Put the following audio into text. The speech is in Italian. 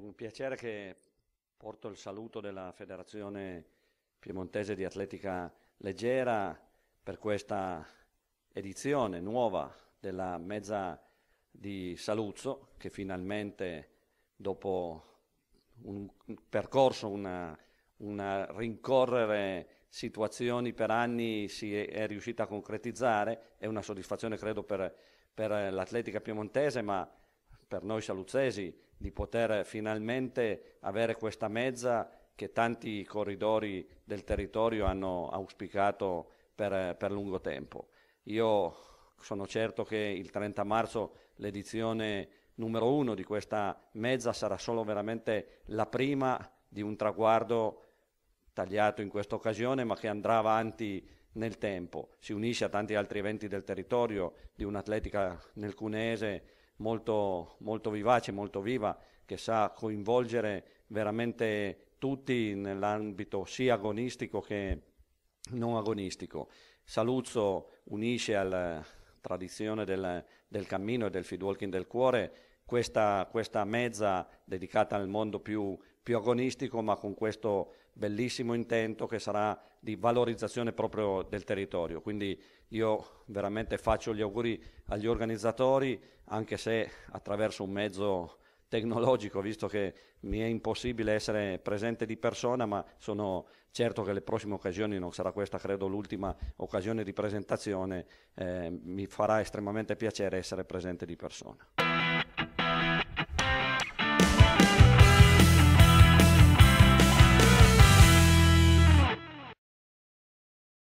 con piacere che porto il saluto della Federazione Piemontese di Atletica Leggera per questa edizione nuova della mezza di Saluzzo che finalmente dopo un percorso, una, una rincorrere situazioni per anni si è, è riuscita a concretizzare, è una soddisfazione credo per, per l'atletica piemontese ma per noi saluzzesi di poter finalmente avere questa mezza che tanti corridori del territorio hanno auspicato per, per lungo tempo. Io sono certo che il 30 marzo l'edizione numero uno di questa mezza sarà solo veramente la prima di un traguardo tagliato in questa occasione ma che andrà avanti nel tempo. Si unisce a tanti altri eventi del territorio, di un'atletica nel cunese molto, molto vivace, molto viva, che sa coinvolgere veramente tutti nell'ambito sia agonistico che non agonistico. Saluzzo unisce alla tradizione del, del cammino e del feed walking del cuore questa, questa mezza dedicata al mondo più più agonistico ma con questo bellissimo intento che sarà di valorizzazione proprio del territorio. Quindi io veramente faccio gli auguri agli organizzatori, anche se attraverso un mezzo tecnologico, visto che mi è impossibile essere presente di persona, ma sono certo che le prossime occasioni, non sarà questa credo l'ultima occasione di presentazione, eh, mi farà estremamente piacere essere presente di persona.